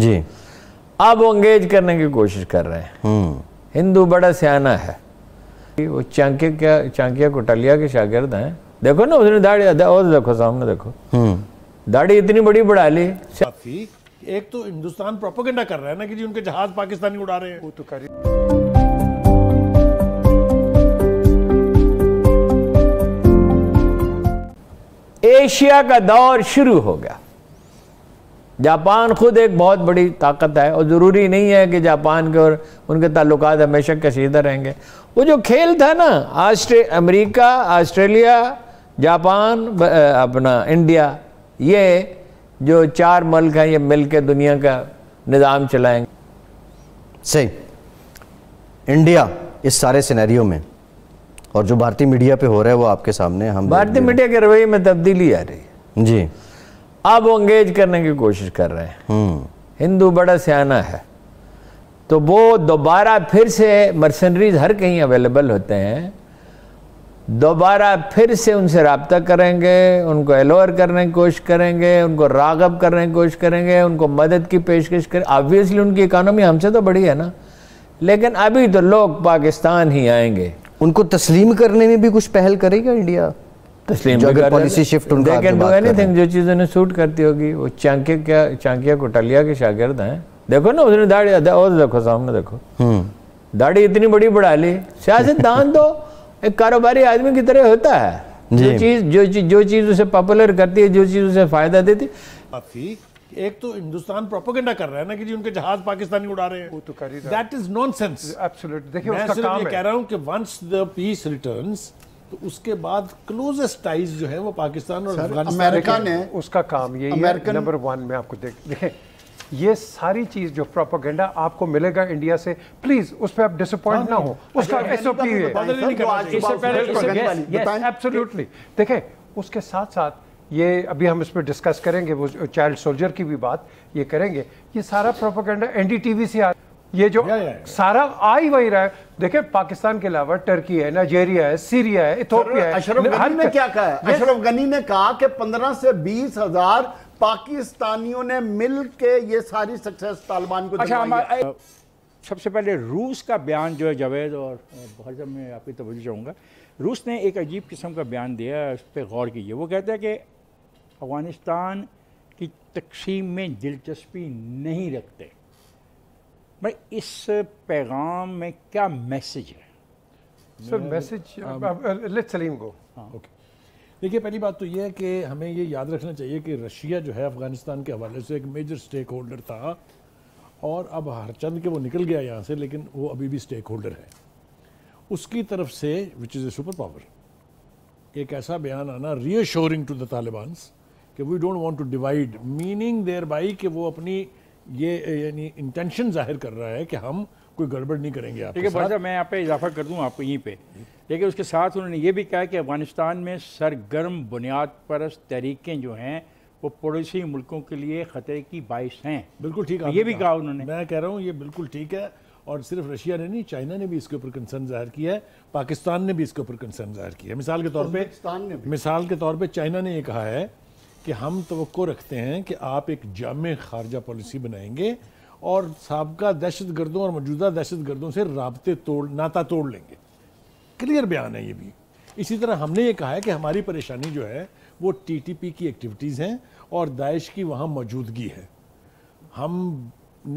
जी अब वो अंगेज करने की कोशिश कर रहे हैं हम्म। हिंदू बड़ा सियाना है वो चांक्य क्या चांकिया कोटलिया के शागिर्द हैं देखो ना उसने दाढ़ी और देखो सामने देखो हम्म। दाढ़ी इतनी बड़ी बढ़ा ली एक तो हिंदुस्तान प्रोपोगेंडा कर रहा है ना कि जी उनके जहाज पाकिस्तानी उड़ा रहे हैं वो तो कर एशिया का दौर शुरू हो गया जापान ख़ुद एक बहुत बड़ी ताकत है और ज़रूरी नहीं है कि जापान के और उनके ताल्लुक हमेशा कशीदा रहेंगे वो जो खेल था ना आस्ट्रे अमरीका ऑस्ट्रेलिया जापान अपना इंडिया ये जो चार मल्क हैं ये मिल के दुनिया का निज़ाम चलाएंगे सही इंडिया इस सारे सिनेरियो में और जो भारतीय मीडिया पे हो रहा है वो आपके सामने हम भारतीय मीडिया के रवैये में तब्दीली आ रही है जी अब वो अंगेज करने की कोशिश कर रहे हैं हम्म। हिंदू बड़ा सियाना है तो वो दोबारा फिर से मर्सनरीज हर कहीं अवेलेबल होते हैं दोबारा फिर से उनसे रबता करेंगे उनको एलोअर करने की कोशिश करेंगे उनको रागब करने की कोशिश करेंगे उनको मदद की पेशकश करें ऑब्वियसली उनकी इकानमी हमसे तो बड़ी है ना लेकिन अभी तो लोग पाकिस्तान ही आएंगे उनको तस्लीम करने में भी कुछ पहल करेगा इंडिया जो पॉलिसी शिफ्ट उनका कैन डू एनीथिंग जो चीज़ उन्हें सूट करती होगी वो क्या के शागिर्द हैं देखो ना उसने दाढ़ी और देखो सामने देखो हम्म। दाढ़ी इतनी बड़ी बढ़ा ली सियासतदान तो एक कारोबारी आदमी की तरह होता है जो चीज जो चीज जो चीज उसे पॉपुलर करती है जो चीज उसे फायदा देती है एक तो हिंदुस्तान प्रोपोगेंडा कर रहा है ना कि जी उनके जहाज पाकिस्तानी उड़ा रहे हैं वो तो कर ही दैट इज नॉनसेंस एब्सोल्युटली देखिए उसका काम है कह रहा हूं कि वंस द पीस रिटर्न्स तो उसके बाद क्लोजेस्ट टाइज जो है वो पाकिस्तान और अमेरिका ने उसका काम ये अमेरिकन नंबर वन में आपको देख देखें ये सारी चीज जो प्रोपोगेंडा आपको मिलेगा इंडिया से प्लीज उस पर आप डिसअपॉइंट हाँ, ना हो हाँ। उसका एसओपी है एब्सोल्युटली देखें उसके साथ साथ ये अभी हम इस पर डिस्कस करेंगे वो चाइल्ड सोल्जर की भी बात ये करेंगे ये सारा प्रोपोगेंडा एनडीटीवी से आ ये जो या, या, या। सारा आ ही वही रहा है देखिए पाकिस्तान के अलावा टर्की है नाइजेरिया है सीरिया है इथोपिया है अशरफ गनी ने क्या कहा अशरफ गनी ने कहा कि पंद्रह से बीस हजार पाकिस्तानियों ने मिल के ये सारी सक्सेस तालिबान को अच्छा सबसे पहले रूस का बयान जो है जावेद और बहुत मैं आपकी तवज्जो चाहूँगा रूस ने एक अजीब किस्म का बयान दिया है उस पर गौर कीजिए वो कहते हैं कि अफ़गानिस्तान की तकसीम में दिलचस्पी नहीं रखते भाई इस पैगाम में क्या मैसेज है सर मैसेज लेट सलीम को ओके देखिए पहली बात तो यह है कि हमें ये याद रखना चाहिए कि रशिया जो है अफ़गानिस्तान के हवाले से एक मेजर स्टेक होल्डर था और अब हर चंद के वो निकल गया यहाँ से लेकिन वो अभी भी स्टेक होल्डर है उसकी तरफ से which is a super power एक ऐसा बयान आना रीअश्योरिंग टू द तालिबान्स कि we don't want to divide meaning thereby कि वो अपनी ये यानी इंटेंशन जाहिर कर रहा है कि हम कोई गड़बड़ नहीं करेंगे आप ठीक है बाजा मैं यहाँ पे इजाफा कर दूँ आप यहीं पे लेकिन उसके साथ उन्होंने ये भी कहा कि अफगानिस्तान में सरगर्म बुनियाद परस्त तरीकें जो हैं वो पड़ोसी मुल्कों के लिए ख़तरे की बाइस हैं बिल्कुल ठीक है तो ये भी कहा उन्होंने मैं कह रहा हूँ ये बिल्कुल ठीक है और सिर्फ रशिया ने नहीं चाइना ने भी इसके ऊपर कंसर्न जाहिर किया है पाकिस्तान ने भी इसके ऊपर कंसर्न जाहिर किया है मिसाल के तौर पर मिसाल के तौर पर चाइना ने यह कहा है कि हम तो रखते हैं कि आप एक जाम खारजा पॉलिसी बनाएंगे और सबका दहशत गर्दों और मौजूदा दहशत गर्दों से रबते तोड़ नाता तोड़ लेंगे क्लियर बयान है ये भी इसी तरह हमने ये कहा है कि हमारी परेशानी जो है वो टी टी पी की एक्टिविटीज़ हैं और दाइश की वहाँ मौजूदगी है हम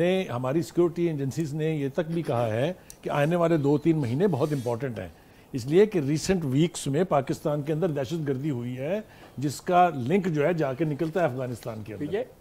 ने हमारी सिक्योरिटी एजेंसीज ने ये तक भी कहा है कि आने वाले दो तीन महीने बहुत इंपॉर्टेंट हैं इसलिए कि रिसेंट वीक्स में पाकिस्तान के अंदर दहशत गर्दी हुई है जिसका लिंक जो है जाके निकलता है अफगानिस्तान के अंदर